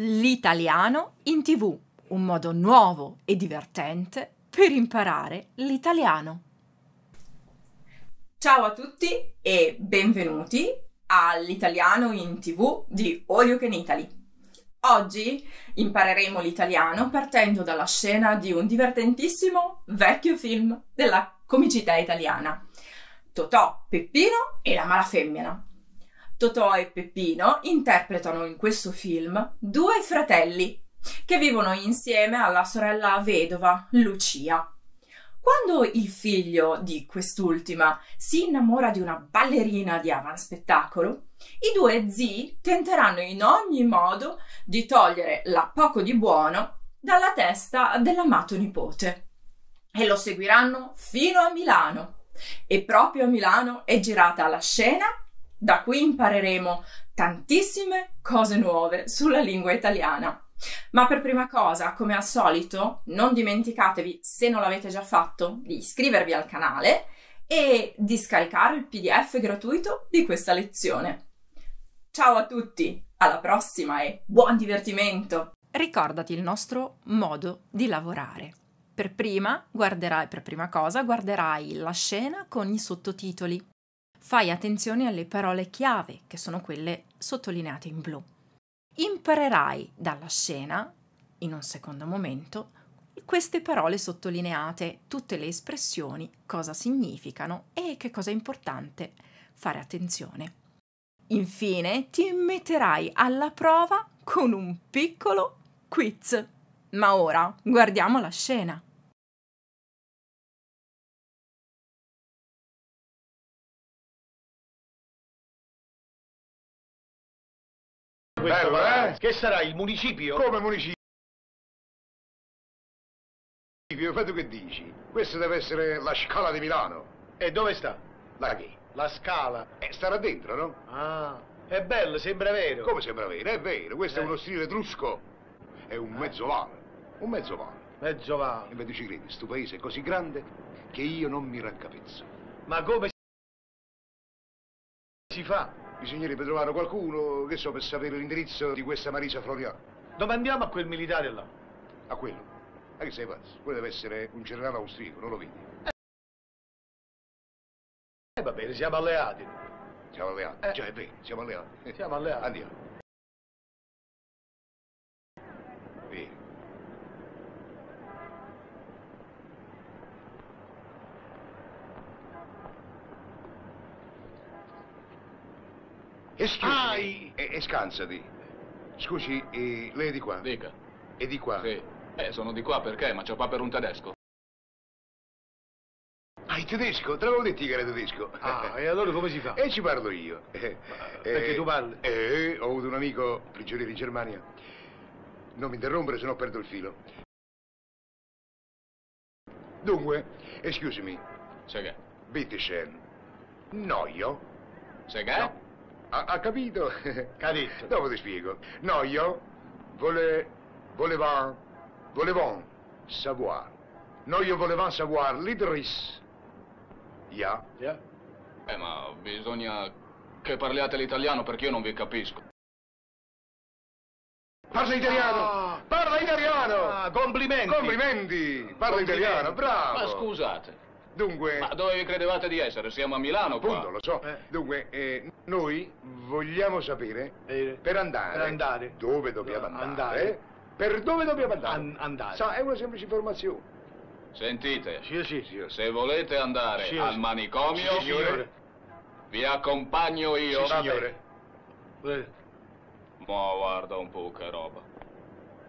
L'italiano in tv, un modo nuovo e divertente per imparare l'italiano. Ciao a tutti e benvenuti all'italiano in tv di Olio You Can Italy. Oggi impareremo l'italiano partendo dalla scena di un divertentissimo vecchio film della comicità italiana, Totò, Peppino e la mala femmina, Totò e Peppino interpretano in questo film due fratelli che vivono insieme alla sorella vedova Lucia. Quando il figlio di quest'ultima si innamora di una ballerina di avanspettacolo, i due zii tenteranno in ogni modo di togliere la poco di buono dalla testa dell'amato nipote e lo seguiranno fino a Milano. E proprio a Milano è girata la scena da qui impareremo tantissime cose nuove sulla lingua italiana. Ma per prima cosa, come al solito, non dimenticatevi, se non l'avete già fatto, di iscrivervi al canale e di scaricare il PDF gratuito di questa lezione. Ciao a tutti, alla prossima e buon divertimento! Ricordati il nostro modo di lavorare. Per prima, guarderai, per prima cosa guarderai la scena con i sottotitoli. Fai attenzione alle parole chiave, che sono quelle sottolineate in blu. Imparerai dalla scena, in un secondo momento, queste parole sottolineate, tutte le espressioni, cosa significano e che cosa è importante fare attenzione. Infine ti metterai alla prova con un piccolo quiz. Ma ora guardiamo la scena. Questo, Bello, eh? Che sarà il municipio? Come municipio? tu che dici? Questa deve essere la scala di Milano. E dove sta? La che? La scala. Eh, starà dentro, no? Ah, è bello, sembra vero. Come sembra vero? È vero, questo eh. è uno stile etrusco. È un eh. mezzo vale. Un mezzo vale. Mezzo vale. E mi dici credi, sto paese è così grande che io non mi raccapezzo. Ma come si fa? Bisognerebbe trovare qualcuno, che so, per sapere l'indirizzo di questa Marisa Florian. andiamo a quel militare là. A quello? Ma che sei pazzo? Quello deve essere un generale austriaco, non lo vedi? Eh, va bene, siamo alleati. Siamo alleati, eh. già cioè, è vero, siamo alleati. Siamo alleati. Andiamo. Escusi. Ai. E, e scansati. Scusi, e lei è di qua? Dica. E di qua? Sì. Eh, sono di qua perché? Ma c'ho qua per un tedesco. Ah, il tedesco? Te l'avevo detto che era tedesco. Ah, e allora come si fa? E ci parlo io. Eh, perché eh, tu parli? Eh, ho avuto un amico prigioniero in Germania. Non mi interrompere, no perdo il filo. Dunque, excusami. Sega. Bitte schön. Noio. Sega? No. Ha, ha capito? Carissimo. Dopo ti spiego. No, io vole, volevamo, volevamo savoir. No, io volevo savoir l'Idris. Ya. Yeah. Yeah. Eh, ma bisogna che parliate l'italiano perché io non vi capisco. Parla italiano! Ah, parla italiano! Ah, complimenti! Complimenti! Parla complimenti. italiano, bravo! Ma scusate, Dunque... Ma dove vi credevate di essere? Siamo a Milano qua. Punto, lo so. Eh. Dunque, eh, noi vogliamo sapere eh. per, andare, per andare dove dobbiamo andare, andare. Per dove dobbiamo andare? An andare. Sa, è una semplice informazione. Sentite, sì, sì, signore. se volete andare sì, al manicomio, signore. vi accompagno io. Sì, signore. Eh. Ma guarda un po' che roba.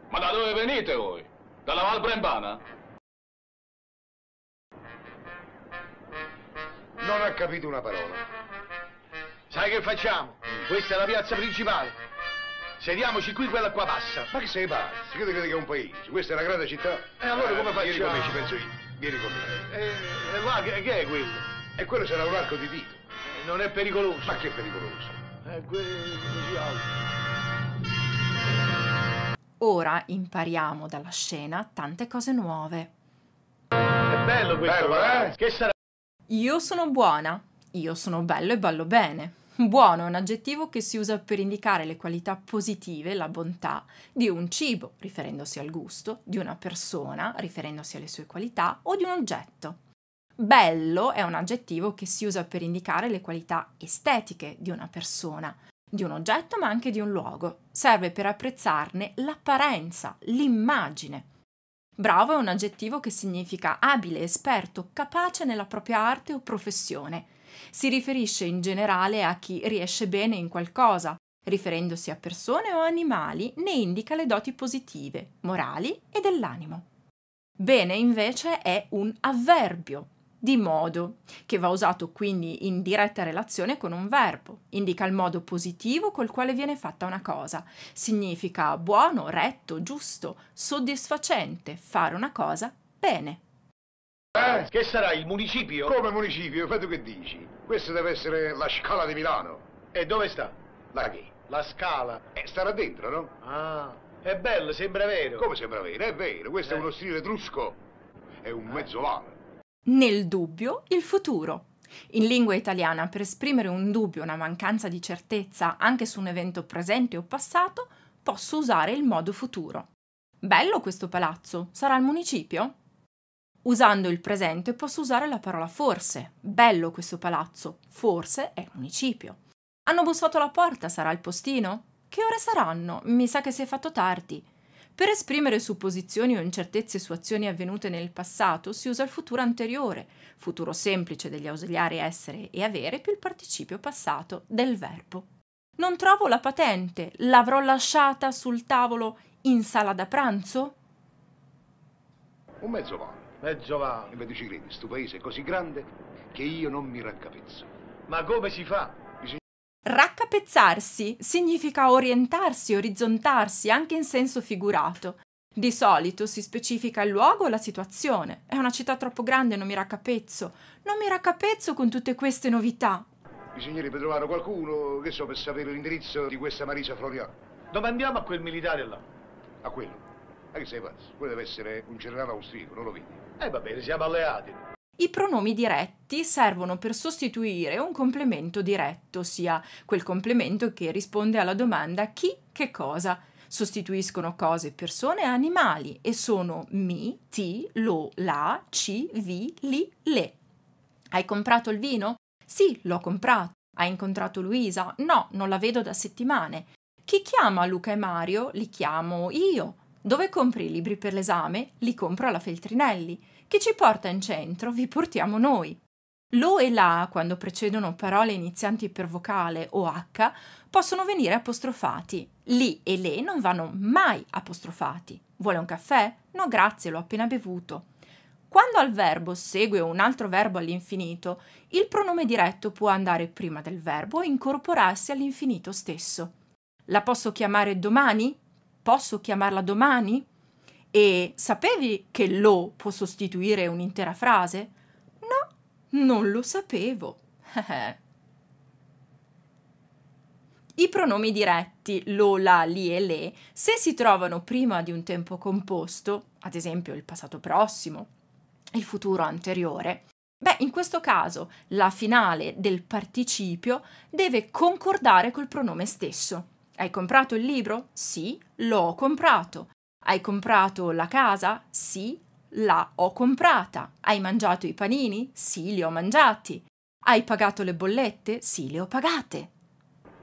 Ma da dove venite voi? Dalla Val Brembana? Non ha capito una parola. Sai che facciamo? Questa è la piazza principale. Sediamoci qui, quella qua passa. Ma che sei pazzo? Che credi che è un paese? Questa è una grande città. E eh, allora come facciamo? Eh, vieni con me, ci penso io. Vieni con me. E, e là, che, che, è quello? E eh, quello sarà un arco di dito. E non è pericoloso. Ma che è pericoloso? È quello così alto. Ora impariamo dalla scena tante cose nuove. È bello questo. Bello, eh? Che sarà? Io sono buona, io sono bello e ballo bene. Buono è un aggettivo che si usa per indicare le qualità positive, la bontà di un cibo, riferendosi al gusto, di una persona, riferendosi alle sue qualità, o di un oggetto. Bello è un aggettivo che si usa per indicare le qualità estetiche di una persona, di un oggetto ma anche di un luogo. Serve per apprezzarne l'apparenza, l'immagine. Bravo è un aggettivo che significa abile, esperto, capace nella propria arte o professione. Si riferisce in generale a chi riesce bene in qualcosa, riferendosi a persone o animali, ne indica le doti positive, morali e dell'animo. Bene invece è un avverbio, di modo, che va usato quindi in diretta relazione con un verbo. Indica il modo positivo col quale viene fatta una cosa. Significa buono, retto, giusto, soddisfacente, fare una cosa bene. Eh? Che sarà il municipio? Come municipio? Fai tu che dici? Questa deve essere la scala di Milano. E dove sta? La che? La scala. Eh, starà dentro, no? Ah, è bello, sembra vero. Come sembra vero? È vero, questo eh. è uno stile etrusco. È un mezzo eh. mezzovale. Nel dubbio, il futuro. In lingua italiana, per esprimere un dubbio, una mancanza di certezza anche su un evento presente o passato, posso usare il modo futuro. Bello questo palazzo, sarà il municipio? Usando il presente posso usare la parola forse. Bello questo palazzo, forse è il municipio. Hanno bussato alla porta, sarà il postino? Che ore saranno? Mi sa che si è fatto tardi. Per esprimere supposizioni o incertezze su azioni avvenute nel passato si usa il futuro anteriore, futuro semplice degli ausiliari essere e avere più il participio passato del verbo. Non trovo la patente, l'avrò lasciata sul tavolo in sala da pranzo? Un mezzo va, mezzo va, e mi credi, sto paese è così grande che io non mi raccapezzo. Ma come si fa? Raccapezzarsi significa orientarsi, orizzontarsi anche in senso figurato. Di solito si specifica il luogo o la situazione. È una città troppo grande, non mi raccapezzo. Non mi raccapezzo con tutte queste novità. Bisognerebbe trovare qualcuno, che so, per sapere l'indirizzo di questa Marisa Dove andiamo a quel militare là. A quello? Ma che sei pazzo? Quello deve essere un generale austriaco, non lo vedi? Eh va bene, siamo alleati. I pronomi diretti servono per sostituire un complemento diretto, ossia quel complemento che risponde alla domanda chi, che cosa. Sostituiscono cose, persone e animali e sono mi, ti, lo, la, ci, vi, li, le. Hai comprato il vino? Sì, l'ho comprato. Hai incontrato Luisa? No, non la vedo da settimane. Chi chiama Luca e Mario? Li chiamo io. Dove compri i libri per l'esame? Li compro alla Feltrinelli che ci porta in centro vi portiamo noi. Lo e la, quando precedono parole inizianti per vocale o H, possono venire apostrofati. Li e le non vanno mai apostrofati. Vuole un caffè? No, grazie, l'ho appena bevuto. Quando al verbo segue un altro verbo all'infinito, il pronome diretto può andare prima del verbo e incorporarsi all'infinito stesso. La posso chiamare domani? Posso chiamarla domani? E sapevi che lo può sostituire un'intera frase? No, non lo sapevo. I pronomi diretti lo, la, li e le, se si trovano prima di un tempo composto, ad esempio il passato prossimo, il futuro anteriore, beh, in questo caso la finale del participio deve concordare col pronome stesso. Hai comprato il libro? Sì, l'ho comprato. Hai comprato la casa? Sì, la ho comprata. Hai mangiato i panini? Sì, li ho mangiati. Hai pagato le bollette? Sì, le ho pagate.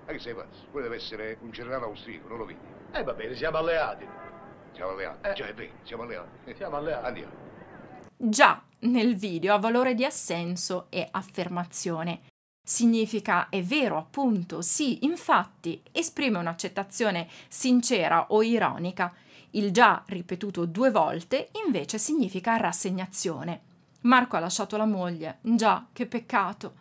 Ma che Quello deve essere un generale austriaco, non lo vedi? Eh va bene, siamo alleati. Siamo alleati, eh. già è vero, siamo alleati. Siamo alleati. Andiamo. Già nel video ha valore di assenso e affermazione. Significa è vero, appunto, sì, infatti, esprime un'accettazione sincera o ironica il già ripetuto due volte invece significa rassegnazione. Marco ha lasciato la moglie. Già, che peccato.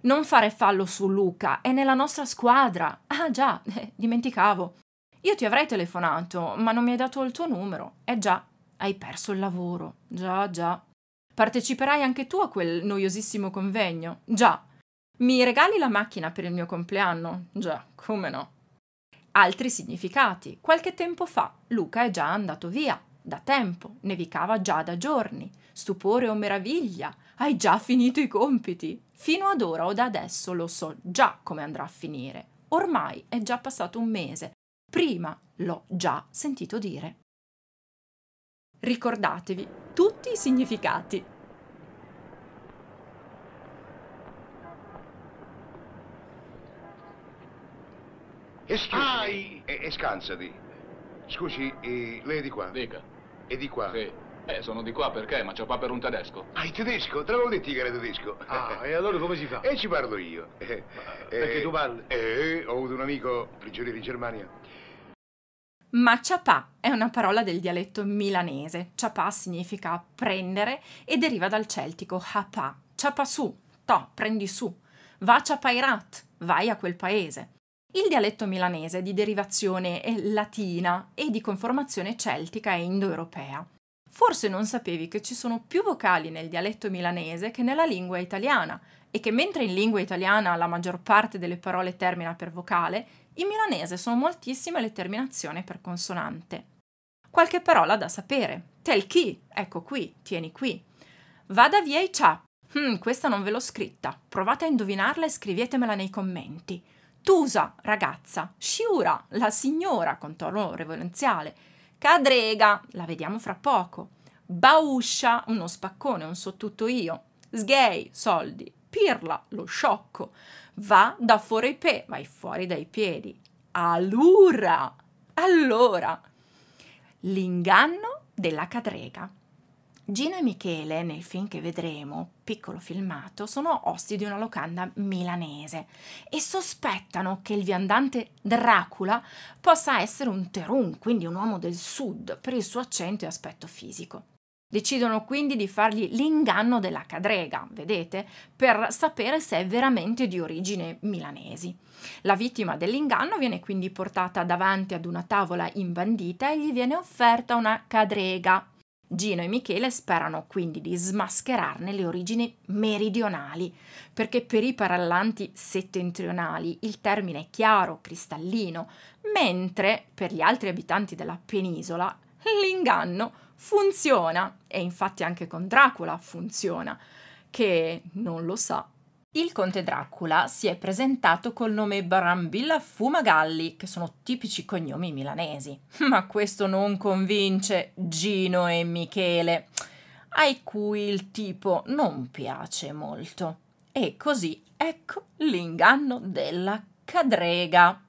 Non fare fallo su Luca, è nella nostra squadra. Ah già, eh, dimenticavo. Io ti avrei telefonato, ma non mi hai dato il tuo numero. Eh già, hai perso il lavoro. Già, già. Parteciperai anche tu a quel noiosissimo convegno? Già. Mi regali la macchina per il mio compleanno? Già, come no altri significati. Qualche tempo fa Luca è già andato via, da tempo, nevicava già da giorni. Stupore o meraviglia, hai già finito i compiti. Fino ad ora o da adesso lo so già come andrà a finire. Ormai è già passato un mese. Prima l'ho già sentito dire. Ricordatevi tutti i significati Excuse Ai. E, e scansati. Scusi, e lei è di qua? Dica. E di qua? Sì. Eh, sono di qua perché? Ma c'ho qua per un tedesco. Ah, il tedesco? Te l'avevo detto che era tedesco. Ah, e allora come si fa? E ci parlo io. Ma, eh, perché eh, tu parli? Eh, ho avuto un amico prigioniero in Germania. Ma ciapà è una parola del dialetto milanese. Ciapà significa prendere e deriva dal celtico hapà. Ciapà su, to, prendi su. Va a ciapairat, vai a quel paese. Il dialetto milanese, è di derivazione eh, latina e di conformazione celtica e indoeuropea. Forse non sapevi che ci sono più vocali nel dialetto milanese che nella lingua italiana e che mentre in lingua italiana la maggior parte delle parole termina per vocale, in milanese sono moltissime le terminazioni per consonante. Qualche parola da sapere. Tel chi, ecco qui, tieni qui. Vada via i ciap. Hmm, questa non ve l'ho scritta. Provate a indovinarla e scrivetemela nei commenti. Tusa, ragazza. Sciura, la signora, con tono reverenziale. Cadrega, la vediamo fra poco. Bauscia, uno spaccone, un so tutto io. Sgay, soldi. Pirla, lo sciocco. Va da fuori i pe, vai fuori dai piedi. Allura, allora. L'inganno della cadrega. Gina e Michele, nel film che vedremo, piccolo filmato, sono osti di una locanda milanese e sospettano che il viandante Dracula possa essere un terun, quindi un uomo del sud, per il suo accento e aspetto fisico. Decidono quindi di fargli l'inganno della cadrega, vedete, per sapere se è veramente di origine milanesi. La vittima dell'inganno viene quindi portata davanti ad una tavola imbandita e gli viene offerta una cadrega, Gino e Michele sperano quindi di smascherarne le origini meridionali, perché per i parallanti settentrionali il termine è chiaro, cristallino, mentre per gli altri abitanti della penisola l'inganno funziona, e infatti anche con Dracula funziona, che non lo sa il conte Dracula si è presentato col nome Barambilla Fumagalli, che sono tipici cognomi milanesi, ma questo non convince Gino e Michele, ai cui il tipo non piace molto. E così ecco l'inganno della cadrega.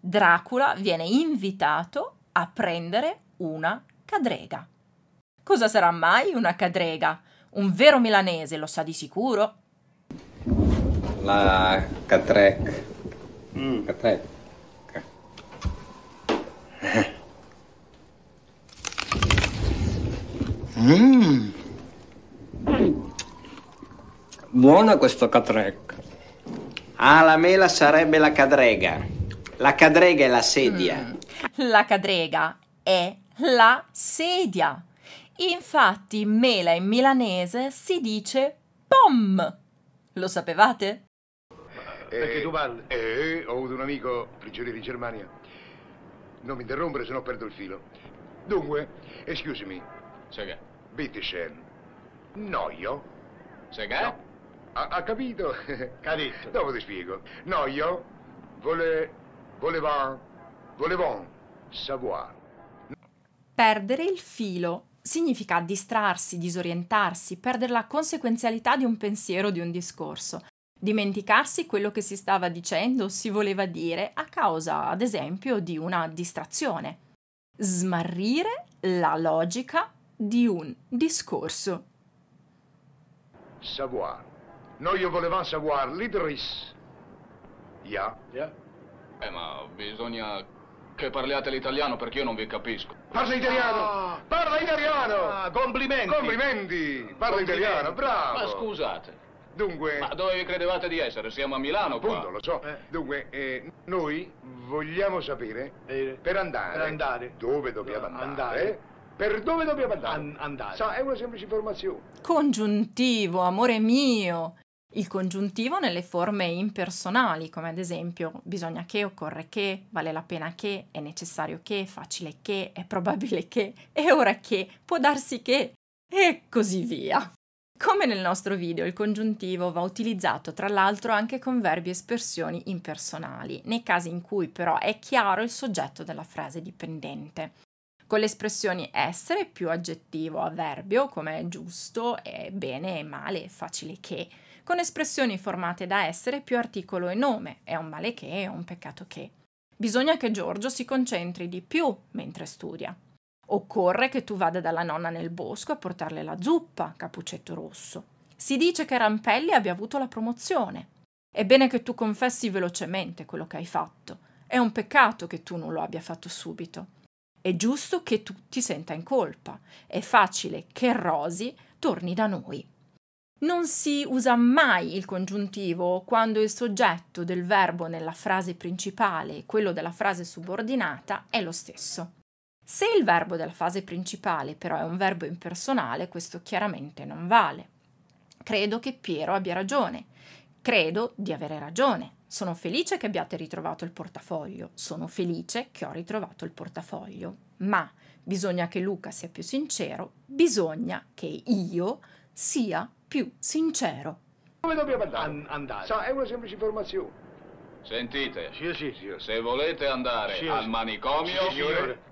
Dracula viene invitato a prendere una cadrega. Cosa sarà mai una cadrega? Un vero milanese lo sa di sicuro, la Catrec. Mm. Catrec. Mm. Buona questo Catrec. Ah, la mela sarebbe la cadrega. La cadrega è la sedia. Mm. La cadrega è la sedia. Infatti, mela in milanese si dice pom. Lo sapevate? Eh, Perché tu parli? Eh, ho avuto un amico prigioniero in Germania. Non mi interrompere, se no perdo il filo. Dunque, excuse me. Sega. Bitte Noio? Sega? No. Ha, ha capito? Capito. Dopo ti spiego. Noio vole, voleva, volevon savoir. Perdere il filo significa distrarsi, disorientarsi, perdere la conseguenzialità di un pensiero, di un discorso dimenticarsi quello che si stava dicendo o si voleva dire a causa, ad esempio, di una distrazione. Smarrire la logica di un discorso. Savoir. Noi volevamo savoir l'Idris. Ja? Ja? Eh, ma bisogna che parliate l'italiano perché io non vi capisco. Parla italiano! Ah! Parla italiano! Ah, complimenti! Complimenti! Parla complimenti. italiano, bravo! Ma scusate, Dunque... Ma dove vi credevate di essere? Siamo a Milano qua. Appunto, lo so. Eh. Dunque, eh, noi vogliamo sapere eh. per, andare, per andare dove dobbiamo andare. andare. Per dove dobbiamo andare? An andare. Sa, è una semplice informazione. Congiuntivo, amore mio. Il congiuntivo nelle forme impersonali, come ad esempio bisogna che, occorre che, vale la pena che, è necessario che, facile che, è probabile che, è ora che, può darsi che, e così via. Come nel nostro video, il congiuntivo va utilizzato tra l'altro anche con verbi e espressioni impersonali, nei casi in cui però è chiaro il soggetto della frase dipendente. Con le espressioni essere più aggettivo avverbio come giusto, è bene è male, è facile che, con espressioni formate da essere più articolo e nome, è un male che, è un peccato che. Bisogna che Giorgio si concentri di più mentre studia. Occorre che tu vada dalla nonna nel bosco a portarle la zuppa, Capuccetto Rosso. Si dice che Rampelli abbia avuto la promozione. È bene che tu confessi velocemente quello che hai fatto. È un peccato che tu non lo abbia fatto subito. È giusto che tu ti senta in colpa. È facile che Rosi torni da noi. Non si usa mai il congiuntivo quando il soggetto del verbo nella frase principale e quello della frase subordinata è lo stesso. Se il verbo della fase principale però è un verbo impersonale, questo chiaramente non vale. Credo che Piero abbia ragione. Credo di avere ragione. Sono felice che abbiate ritrovato il portafoglio. Sono felice che ho ritrovato il portafoglio. Ma bisogna che Luca sia più sincero. Bisogna che io sia più sincero. Dove dobbiamo andare? An andare. So, è una semplice informazione. Sentite, sì, sì, sì. se volete andare al manicomio, signore,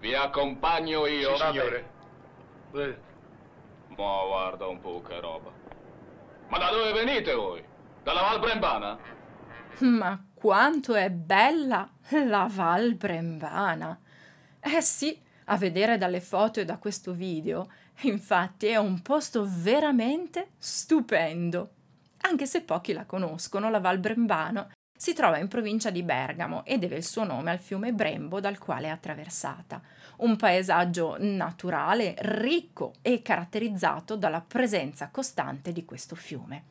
vi accompagno io. Sì, signore. Eh. Ma guarda un po' che roba. Ma da dove venite voi? Dalla Val Brembana? Ma quanto è bella la Val Brembana! Eh sì, a vedere dalle foto e da questo video, infatti è un posto veramente stupendo. Anche se pochi la conoscono, la Val Brembana si trova in provincia di Bergamo e deve il suo nome al fiume Brembo dal quale è attraversata. Un paesaggio naturale, ricco e caratterizzato dalla presenza costante di questo fiume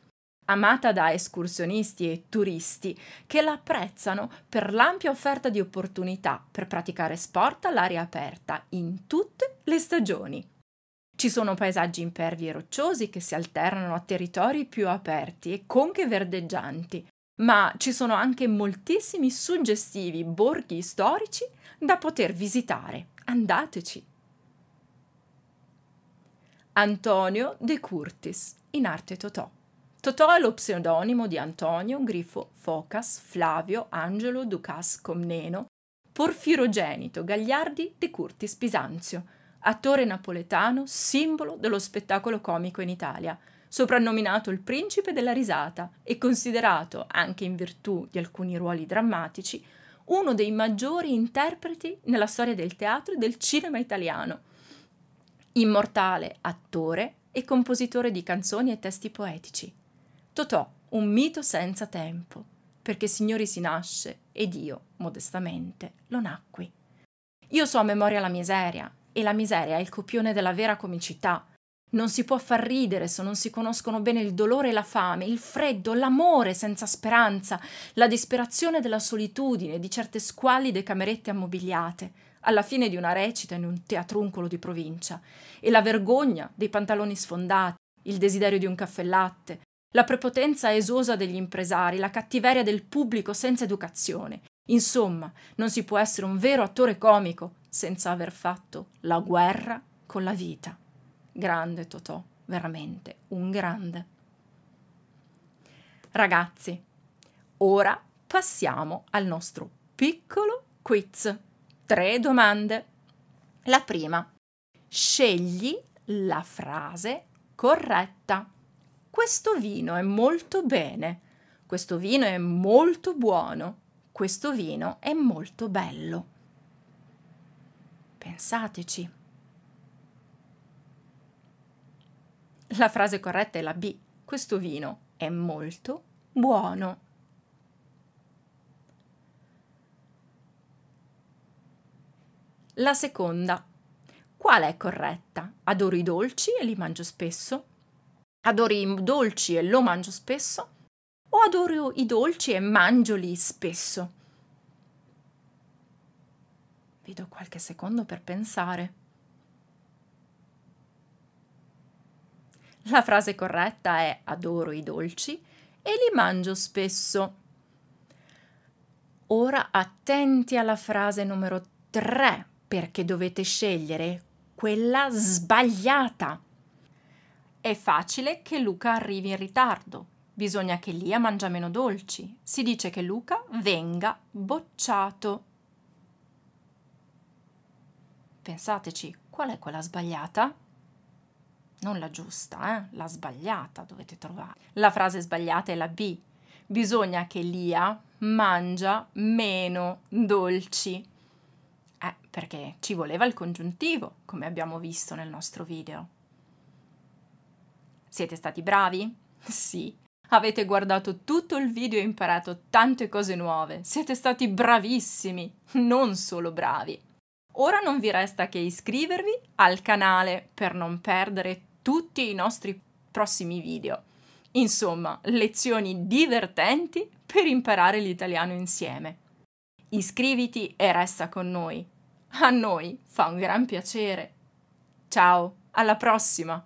amata da escursionisti e turisti che la apprezzano per l'ampia offerta di opportunità per praticare sport all'aria aperta in tutte le stagioni. Ci sono paesaggi impervi e rocciosi che si alternano a territori più aperti e conche verdeggianti, ma ci sono anche moltissimi suggestivi borghi storici da poter visitare. Andateci! Antonio De Curtis, in arte Totò. Totò è lo pseudonimo di Antonio, Grifo, Focas, Flavio, Angelo, Ducas, Comneno, Porfirogenito, Gagliardi, De Curtis, Bisanzio, attore napoletano, simbolo dello spettacolo comico in Italia – soprannominato il principe della risata e considerato, anche in virtù di alcuni ruoli drammatici, uno dei maggiori interpreti nella storia del teatro e del cinema italiano. Immortale attore e compositore di canzoni e testi poetici. Totò, un mito senza tempo, perché signori si nasce ed io, modestamente, lo nacqui. Io so a memoria la miseria, e la miseria è il copione della vera comicità, non si può far ridere se non si conoscono bene il dolore e la fame, il freddo, l'amore senza speranza, la disperazione della solitudine, di certe squallide camerette ammobiliate, alla fine di una recita in un teatruncolo di provincia, e la vergogna dei pantaloni sfondati, il desiderio di un caffè latte, la prepotenza esosa degli impresari, la cattiveria del pubblico senza educazione. Insomma, non si può essere un vero attore comico senza aver fatto la guerra con la vita grande Totò, veramente un grande. Ragazzi, ora passiamo al nostro piccolo quiz. Tre domande. La prima, scegli la frase corretta. Questo vino è molto bene. Questo vino è molto buono. Questo vino è molto bello. Pensateci. La frase corretta è la B. Questo vino è molto buono. La seconda. Qual è corretta? Adoro i dolci e li mangio spesso? Adoro i dolci e lo mangio spesso? O adoro i dolci e mangioli spesso? Vi do qualche secondo per pensare. La frase corretta è adoro i dolci e li mangio spesso. Ora attenti alla frase numero 3 perché dovete scegliere quella sbagliata. È facile che Luca arrivi in ritardo. Bisogna che Lia mangia meno dolci. Si dice che Luca venga bocciato. Pensateci, qual è quella sbagliata? non la giusta, eh? la sbagliata dovete trovare. La frase sbagliata è la B. Bisogna che Lia mangia meno dolci. Eh, perché ci voleva il congiuntivo, come abbiamo visto nel nostro video. Siete stati bravi? Sì. Avete guardato tutto il video e imparato tante cose nuove. Siete stati bravissimi, non solo bravi. Ora non vi resta che iscrivervi al canale per non perdere tutti i nostri prossimi video. Insomma, lezioni divertenti per imparare l'italiano insieme. Iscriviti e resta con noi. A noi fa un gran piacere. Ciao, alla prossima!